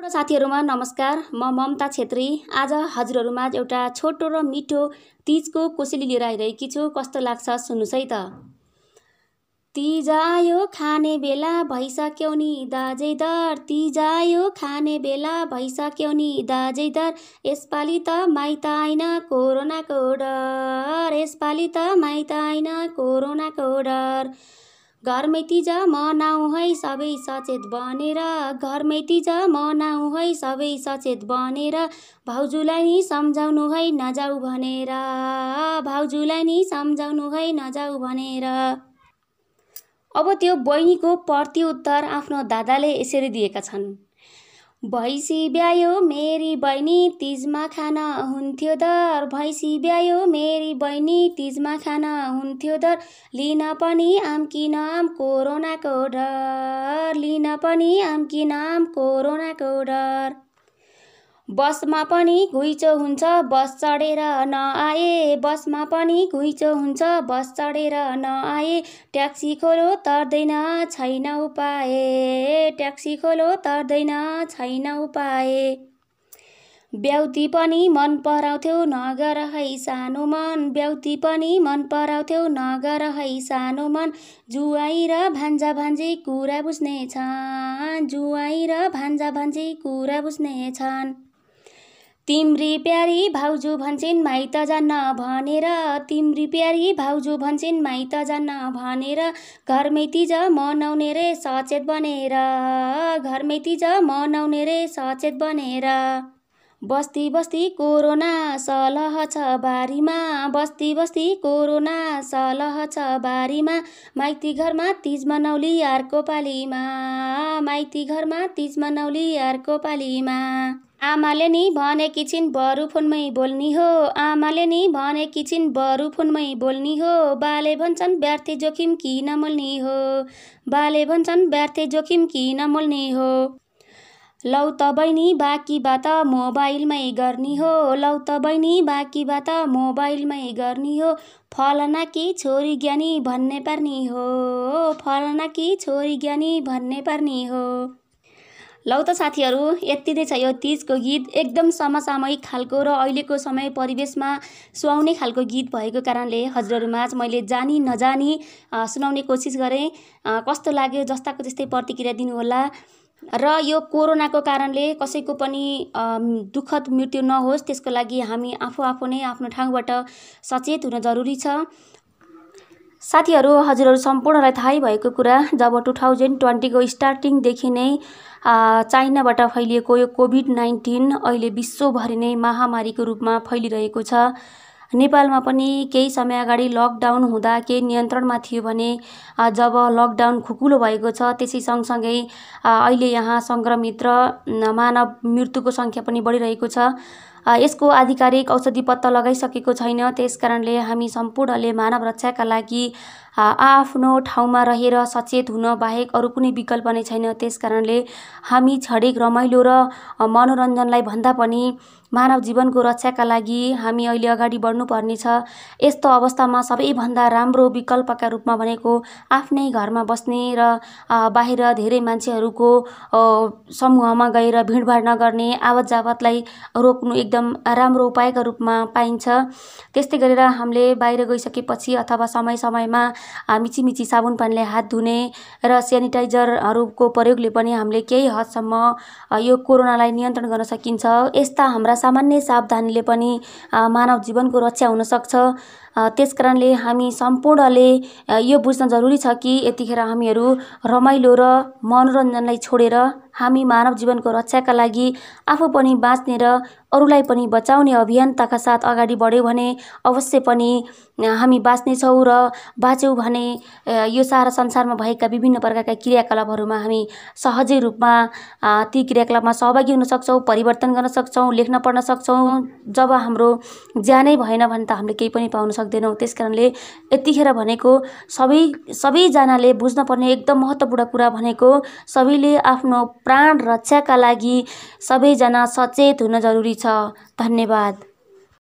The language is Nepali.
सम्पूर्ण साथीहरूमा नमस्कार म ममता छेत्री आज हजुरहरूमा एउटा छोटो र मिठो तिजको कोसेली लिएर आइरहेकी छु कस्तो लाग्छ सुन्नुहोस् है त तिज आयो खाने बेला भइसक्यो नि दाजै दर तिज आयो खाने बेला भइसक्यो नि दाजै दर यसपालि त माइत आइन कोरोनाको डर यसपालि त माइत आइन कोरोनाको डर घरमैति म मनाउ है सबै सचेत बनेर तिज म मनाउ है सबै सचेत बनेर भाउजूलाई नि सम्झाउनु है नजाऊ भनेर भाउजूलाई नि सम्झाउनु है नजाऊ भनेर अब त्यो बहिनीको प्रत्युत्तर आफ्नो दादाले यसरी दिएका छन् भैँसी ब्यायो मेरी बहिनी तिजमा खान हुन्थ्यो दर भैँसी ब्यायो मेरी बहिनी तिजमा खान हुन्थ्यो दर लिन पनि आम कि नाम कोरोनाको डर लिन पनि आम कि नाम कोरोनाको डर बसमा पनि घुइँचो हुन्छ बस चढेर नआए बसमा पनि घुइँचो हुन्छ बस चढेर नआए ट्याक्सी खोलो तर्दैन छैन उपाय ट्याक्सी खोलो तर्दैन छैन उपाय ब्याउती पनि मन पराउँथ्यौ नगर है सानो मन ब्याउती पनि मन पराउँथ्यौ नगर है सानो मन जुवाई र भान्जा भान्जे कुरा बुझ्ने छन् जुवाई र भान्जा भान्जे कुरा बुझ्ने छन् तिम्री प्यारी भाउजू भन्छन् माइत जान्न भनेर तिम्री प्यारी भाउजू भन्छन् माइत जान्न भनेर घरमै तिज मनाउने रे सचेत बनेर घरमै तिज मनाउने रे सचेत बनेर बस्ती बस्ती कोरोना सलह छ बारीमा बस्ती बस्ती कोरोना सलह छ बारीमा माइती घरमा तिज मनाउली अर्को पालीमा माइती घरमा तिज मनाउली अर्को पालीमा आमाले नि भनेकी छिन् बरु फोनमै बोल्ने हो आमाले नि भनेकी छिन् बरु फोनमै बोल्ने हो बाले भन्छन् व्यर्थे जोखिम किन मोल्ने हो बाले भन्छन् व्यर्थे जोखिम किन मोल्ने हो लौ त बहिनी बात मोबाइलमै गर्ने हो लौ त बहिनी बात मोबाइलमै गर्ने हो फलना कि छोरी ज्ञानी भन्ने पर्ने हो फलना कि छोरी ज्ञानी भन्ने पर्ने हो लौ त साथीहरू यति नै छ यो तिजको गीत एकदम समसामयिक खालको र अहिलेको समय परिवेशमा सुहाउने खालको गीत भएको कारणले हजुरहरूमाझ मैले जानी नजानी सुनाउने कोसिस गरेँ कस्तो लाग्यो जस्ताको त्यस्तै प्रतिक्रिया दिनुहोला र यो कोरोनाको कारणले कसैको पनि दुःखद मृत्यु नहोस् त्यसको लागि हामी आफू आफू नै आफ्नो ठाउँबाट सचेत हुन जरुरी छ साथीहरू हजुरहरू सम्पूर्णलाई थाहै भएको कुरा जब टु थाउजन्ड ट्वेन्टीको स्टार्टिङदेखि नै चाइनाबाट फैलिएको यो कोभिड नाइन्टिन अहिले विश्वभरि नै महामारीको रूपमा फैलिरहेको छ नेपालमा पनि केही समय अगाडि लकडाउन हुँदा केही नियन्त्रणमा थियो भने जब लकडाउन खुकुलो भएको छ त्यसै सँगसँगै अहिले यहाँ सङ्क्रमित र मानव मृत्युको सङ्ख्या पनि बढिरहेको छ यसको आधिकारिक औषधि पत्ता लगाइसकेको छैन त्यस कारणले हामी सम्पूर्णले मानव रक्षाका लागि आआफ्नो ठाउँमा रहेर सचेत हुन बाहेक अरू कुनै विकल्प नै छैन त्यस कारणले हामी छडेक रमाइलो र मनोरञ्जनलाई भन्दा पनि मानव जीवनको रक्षाका लागि हामी अहिले अगाडि बढ्नुपर्नेछ यस्तो अवस्थामा सबैभन्दा राम्रो विकल्पका रूपमा भनेको आफ्नै घरमा बस्ने र बाहिर धेरै मान्छेहरूको समूहमा गएर भिडभाड नगर्ने आवत जावतलाई रोक्नु एकदम राम्रो उपायका रूपमा पाइन्छ त्यस्तै गरेर हामीले बाहिर गइसकेपछि अथवा समय समयमा मिची साबुन पानीले हात धुने र सेनिटाइजरहरूको प्रयोगले पनि हामीले केही हदसम्म यो कोरोनालाई नियन्त्रण गर्न सकिन्छ यस्ता हाम्रा सामान्य सावधानीले पनि मानव जीवनको रक्षा हुनसक्छ त्यस कारणले हामी सम्पूर्णले यो बुझ्न जरुरी छ कि यतिखेर हामीहरू रमाइलो र मनोरञ्जनलाई छोडेर हामी मानव जीवनको रक्षाका लागि आफू पनि बाँच्ने र अरूलाई पनि बचाउने अभियन्ताका साथ अगाडि बढ्यौँ भने अवश्य पनि हामी बाँच्नेछौँ र बाँच्यौँ भने यो सारा संसारमा भएका विभिन्न प्रकारका क्रियाकलापहरूमा हामी सहजै रूपमा ती क्रियाकलापमा सहभागी हुन सक्छौँ परिवर्तन गर्न सक्छौँ लेख्न पढ्न सक्छौँ जब हाम्रो ज्यानै भएन भने त हामीले केही पनि पाउन सक्दैनौँ त्यस कारणले यतिखेर भनेको सबै सबैजनाले बुझ्न पर्ने एकदम महत्त्वपूर्ण कुरा भनेको सबैले आफ्नो प्राण रक्षाका लागि सबैजना सचेत हुन जरुरी छ धन्यवाद